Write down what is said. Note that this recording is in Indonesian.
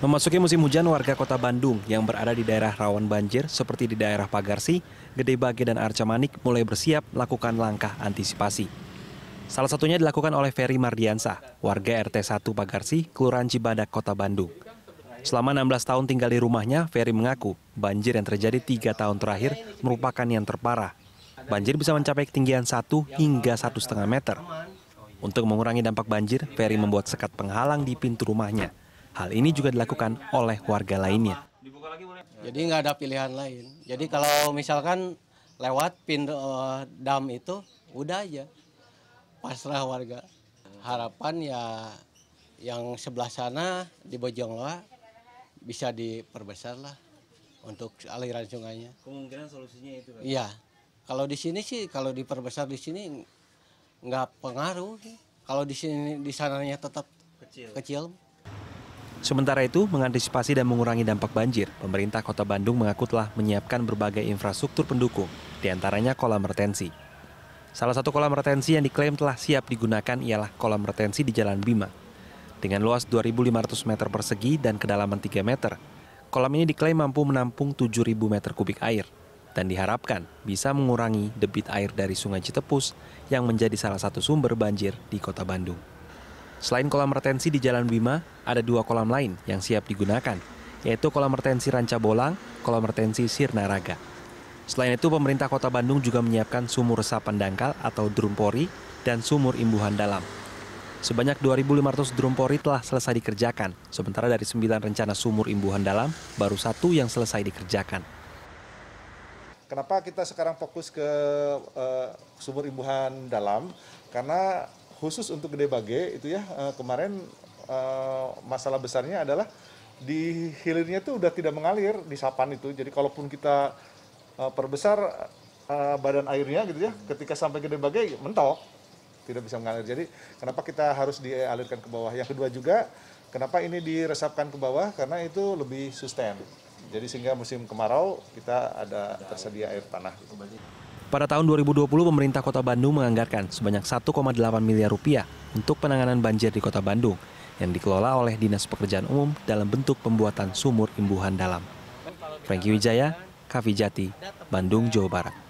Memasuki musim hujan, warga kota Bandung yang berada di daerah rawan banjir seperti di daerah Pagarsi, Gede Bage, dan Arca Manik mulai bersiap melakukan langkah antisipasi. Salah satunya dilakukan oleh Ferry Mardiansah, warga RT 1 Pagarsi, Kelurahan Cibadak, Kota Bandung. Selama 16 tahun tinggal di rumahnya, Ferry mengaku banjir yang terjadi tiga tahun terakhir merupakan yang terparah. Banjir bisa mencapai ketinggian 1 hingga 1,5 meter. Untuk mengurangi dampak banjir, Ferry membuat sekat penghalang di pintu rumahnya Hal ini juga dilakukan oleh warga lainnya. Jadi nggak ada pilihan lain. Jadi kalau misalkan lewat pin uh, dam itu, udah aja pasrah warga. Harapan ya yang sebelah sana di Bojongloa bisa diperbesar lah untuk aliran sungainya. Kemungkinan solusinya itu Iya. Kalau di sini sih, kalau diperbesar di sini nggak pengaruh. Kalau di sini di sananya tetap kecil. kecil Sementara itu, mengantisipasi dan mengurangi dampak banjir, pemerintah kota Bandung mengaku telah menyiapkan berbagai infrastruktur pendukung, diantaranya kolam retensi. Salah satu kolam retensi yang diklaim telah siap digunakan ialah kolam retensi di Jalan Bima. Dengan luas 2.500 meter persegi dan kedalaman 3 meter, kolam ini diklaim mampu menampung 7.000 meter kubik air dan diharapkan bisa mengurangi debit air dari Sungai Citepus yang menjadi salah satu sumber banjir di kota Bandung. Selain kolam retensi di Jalan Bima, ada dua kolam lain yang siap digunakan, yaitu kolam retensi Ranca Bolang, kolam retensi Sirnaraga. Selain itu, pemerintah kota Bandung juga menyiapkan sumur resapan dangkal atau drumpori dan sumur imbuhan dalam. Sebanyak 2.500 drumpori telah selesai dikerjakan, sementara dari 9 rencana sumur imbuhan dalam, baru satu yang selesai dikerjakan kenapa kita sekarang fokus ke uh, sumur imbuhan dalam karena khusus untuk Gede Bage itu ya eh, kemarin eh, masalah besarnya adalah di hilirnya itu udah tidak mengalir di sapan itu. Jadi kalaupun kita eh, perbesar badan airnya gitu ya, ketika sampai Gede Bage mentok, tidak bisa mengalir. Jadi kenapa kita harus dialirkan ke bawah? Yang kedua juga kenapa ini diresapkan ke bawah? Karena itu lebih sustain. Jadi sehingga musim kemarau kita ada tersedia air tanah. Gitu. Pada tahun 2020, pemerintah kota Bandung menganggarkan sebanyak 1,8 miliar rupiah untuk penanganan banjir di kota Bandung yang dikelola oleh Dinas Pekerjaan Umum dalam bentuk pembuatan sumur imbuhan dalam. Franky Wijaya, Kavijati, Bandung, Jawa Barat.